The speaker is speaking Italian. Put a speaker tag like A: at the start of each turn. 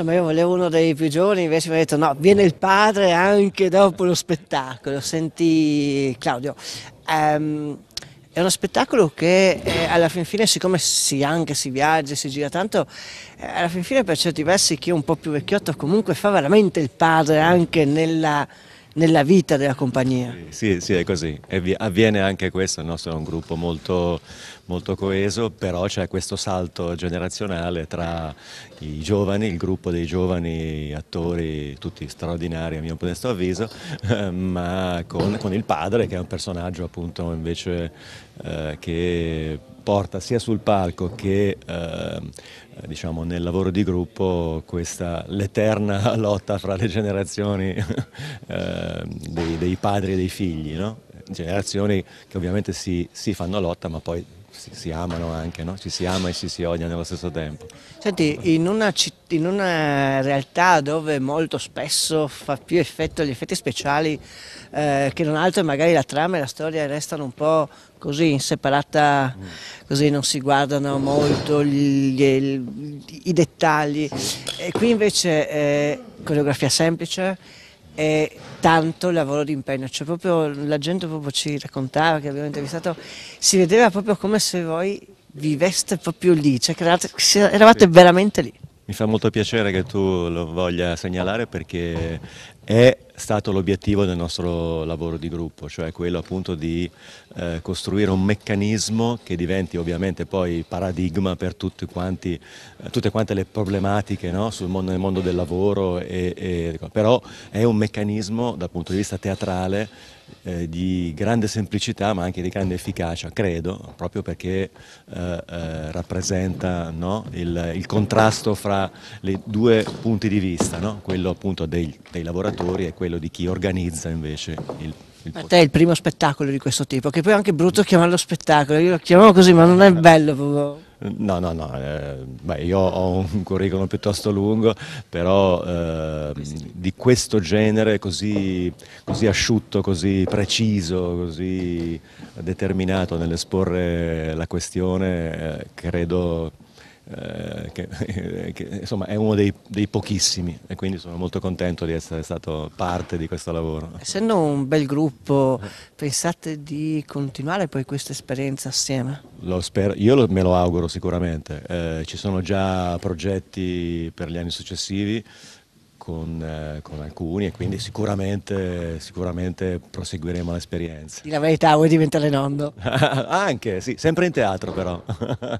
A: insomma io volevo uno dei più giovani, invece mi ha detto no, viene il padre anche dopo lo spettacolo. Senti Claudio, um, è uno spettacolo che eh, alla fin fine, siccome si anche si viaggia, si gira tanto, eh, alla fin fine per certi versi chi è un po' più vecchiotto comunque fa veramente il padre anche nella nella vita della compagnia.
B: Sì, sì, è così. avviene anche questo, il nostro è un gruppo molto, molto coeso, però c'è questo salto generazionale tra i giovani, il gruppo dei giovani attori, tutti straordinari a mio modesto avviso, ma con, con, il padre che è un personaggio appunto invece eh, che porta sia sul palco che eh, diciamo, nel lavoro di gruppo questa l'eterna lotta fra le generazioni eh, dei, dei, padri e dei figli, no? generazioni che ovviamente si, si fanno lotta ma poi si, si amano anche, no? ci si ama e ci si odia nello stesso tempo.
A: Senti, in una città in una realtà dove molto spesso fa più effetto gli effetti speciali eh, che non altro e magari la trama e la storia restano un po' così in separata, mm. così non si guardano molto gli, gli, i dettagli. E qui invece è coreografia semplice e tanto lavoro d'impegno, cioè proprio la gente proprio ci raccontava che abbiamo intervistato, si vedeva proprio come se voi viveste proprio lì, cioè eravate veramente lì.
B: Mi fa molto piacere che tu lo voglia segnalare perché è stato l'obiettivo del nostro lavoro di gruppo, cioè quello appunto di eh, costruire un meccanismo che diventi ovviamente poi paradigma per tutti quanti, eh, tutte quante le problematiche no? mondo, nel mondo del lavoro, e, e, però è un meccanismo dal punto di vista teatrale eh, di grande semplicità ma anche di grande efficacia, credo, proprio perché eh, eh, rappresenta no? il, il, contrasto fra i due punti di vista, no? quello appunto dei, dei lavoratori e quello quello di chi organizza invece il
A: ma te è il primo spettacolo di questo tipo, che poi è anche brutto chiamarlo spettacolo, io lo chiamo così ma non è bello proprio.
B: No, no, no, eh, beh, io ho un curriculum piuttosto lungo, però eh, di questo genere così, così, asciutto, così preciso, così determinato nell'esporre la questione, eh, credo eh, che, che, insomma è uno dei, dei, pochissimi e quindi sono molto contento di essere stato parte di questo lavoro.
A: Essendo un bel gruppo, pensate di continuare poi questa esperienza assieme?
B: Lo spero, io lo, me lo auguro sicuramente, eh, ci sono già progetti per gli anni successivi con, eh, con, alcuni e quindi sicuramente, sicuramente proseguiremo l'esperienza.
A: Di la verità vuoi diventare nonno?
B: Anche, sì, sempre in teatro però.